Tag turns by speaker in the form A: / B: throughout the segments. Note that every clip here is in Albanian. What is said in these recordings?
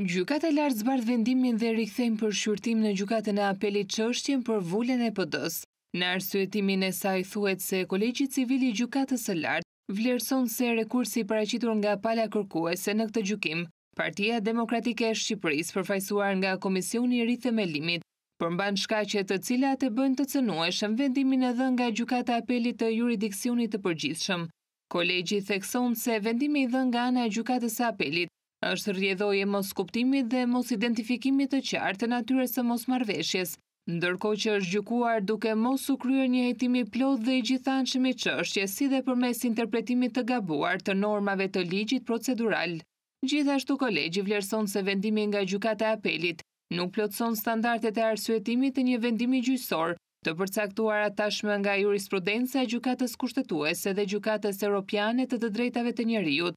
A: Gjukat e lartë zbardh vendimin dhe rikëthejmë për shqyrtim në gjukatën e apelit qështjen për vullen e pëdës. Në arsuetimin e saj thuet se kolegji civili gjukatës e lartë vlerëson se rekursi paracitur nga pala kërkuese në këtë gjukim. Partia Demokratike e Shqipëris përfajsuar nga Komisioni Rithë me Limit përmban shkacet të cilat e bënd të cënueshëm vendimin edhe nga e apelit të juridikcionit të përgjithshëm. Kolegji thekson se vendimi edhe nga ana gjukatës apelit është e mos kuptimi dhe mos identifikimi të qartë të natyres të mos marveshjes, ndërko që është gjukuar duke mos u kryer një jetimi plot dhe i gjithan shmi qështje si dhe përmes interpretimit të gabuar të normave të ligjit procedural. Gjithashtu kolegji vlerëson se vendimi nga gjukate apelit nuk plotëson standartet e arsuetimit të një vendimi gjysor të përcaktuar atashme nga jurisprudence e gjukatës kushtetuese dhe gjukatës europiane të të drejtave të njeriut,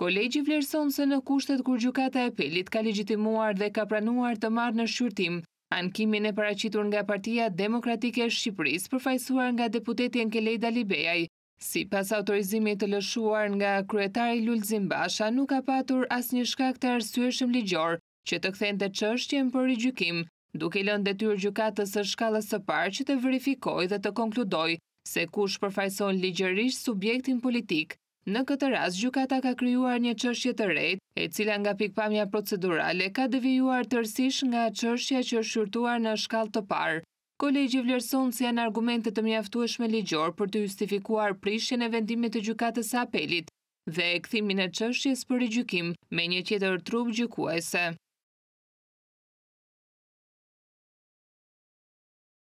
A: Kolegji vlerëson se në kushtet kur gjukata e pelit ka legjitimuar dhe ka pranuar të marrë në shqyrtim, ankimin e paracitur nga partia demokratike e Shqipëris përfajsuar nga deputeti Keleda Libejaj, Si pas autorizimit të lëshuar nga kryetari Lulzim Zimbasha, nuk ka patur as një shkak të arsueshëm ligjor që të kthen të qështjen për i gjykim, duke lën dhe tyrë gjukatës së shkallës së parë që të verifikoj dhe të konkludoj se kush përfajson ligjerisht subjektin politik Në këtë ras, gjukata ka kryuar një qërshje të rejt, e cila nga pikpamja procedurale ka devijuar tërsish nga qërshja që është shurtuar në shkall të parë. Kolegji vlerëson se janë argumentet të mjaftueshme ligjor për të justifikuar prishjen e vendimit të gjukatës apelit dhe e këthimin e qërshjes për i gjukim me një tjetër trup gjukuese.